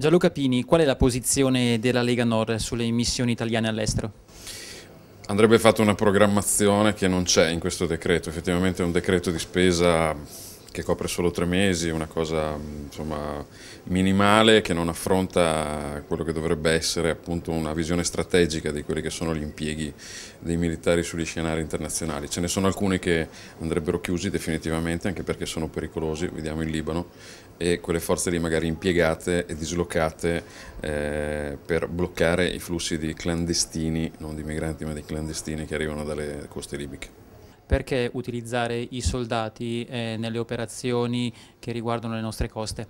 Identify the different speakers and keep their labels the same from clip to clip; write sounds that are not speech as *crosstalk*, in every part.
Speaker 1: Gianluca Pini, qual è la posizione della Lega Nord sulle missioni italiane all'estero?
Speaker 2: Andrebbe fatta una programmazione che non c'è in questo decreto, effettivamente è un decreto di spesa che copre solo tre mesi, una cosa insomma, minimale che non affronta quello che dovrebbe essere appunto una visione strategica di quelli che sono gli impieghi dei militari sugli scenari internazionali. Ce ne sono alcuni che andrebbero chiusi definitivamente anche perché sono pericolosi, vediamo il Libano, e quelle forze lì magari impiegate e dislocate eh, per bloccare i flussi di clandestini, non di migranti ma di clandestini che arrivano dalle coste libiche
Speaker 1: perché utilizzare i soldati eh, nelle operazioni che riguardano le nostre coste?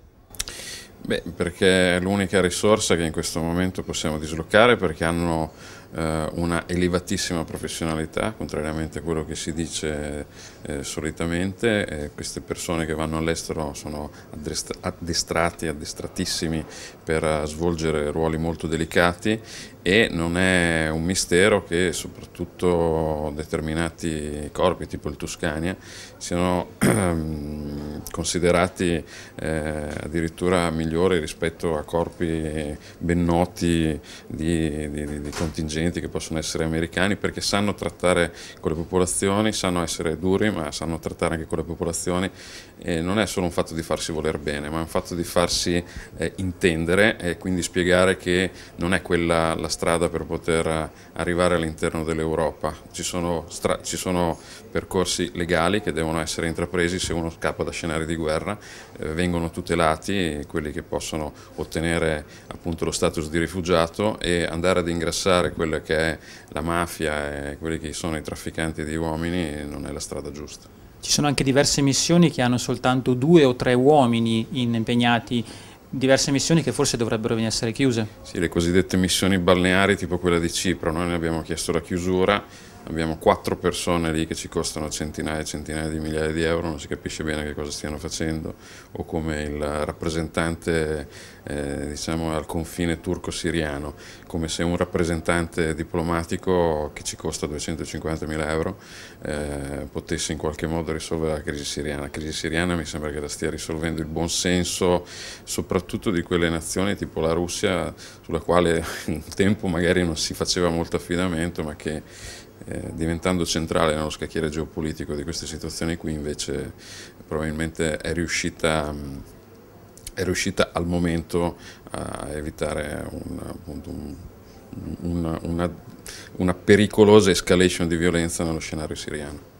Speaker 2: Beh, perché è l'unica risorsa che in questo momento possiamo dislocare perché hanno eh, una elevatissima professionalità, contrariamente a quello che si dice eh, solitamente, eh, queste persone che vanno all'estero sono addestrati, addestratissimi per eh, svolgere ruoli molto delicati e non è un mistero che soprattutto determinati corpi tipo il Tuscania siano *clears throat* ehm, considerati eh, addirittura migliori rispetto a corpi ben noti di, di, di, contingenti che possono essere americani perché sanno trattare con le popolazioni, sanno essere duri ma sanno trattare anche con le popolazioni e non è solo un fatto di farsi voler bene ma è un fatto di farsi eh, intendere e quindi spiegare che non è quella la strada per poter arrivare all'interno dell'Europa, ci, ci sono percorsi legali che devono essere intrapresi se uno scappa da scenari di di guerra, eh, vengono tutelati quelli che possono ottenere appunto lo status di rifugiato e andare ad ingrassare quella che è la mafia e quelli che sono i trafficanti di uomini non è la strada giusta.
Speaker 1: Ci sono anche diverse missioni che hanno soltanto due o tre uomini impegnati diverse missioni che forse dovrebbero essere chiuse.
Speaker 2: Sì, le cosiddette missioni balneari tipo quella di Cipro, noi ne abbiamo chiesto la chiusura, abbiamo quattro persone lì che ci costano centinaia e centinaia di migliaia di euro, non si capisce bene che cosa stiano facendo, o come il rappresentante eh, diciamo al confine turco-siriano, come se un rappresentante diplomatico che ci costa 250 mila euro eh, potesse in qualche modo risolvere la crisi siriana. La crisi siriana mi sembra che la stia risolvendo il buon senso, soprattutto di quelle nazioni tipo la Russia, sulla quale un *laughs* tempo magari non si faceva molto affidamento, ma che eh, diventando centrale nello scacchiere geopolitico di queste situazioni qui invece probabilmente è riuscita, è riuscita al momento a evitare un, un, una, una, una pericolosa escalation di violenza nello scenario siriano.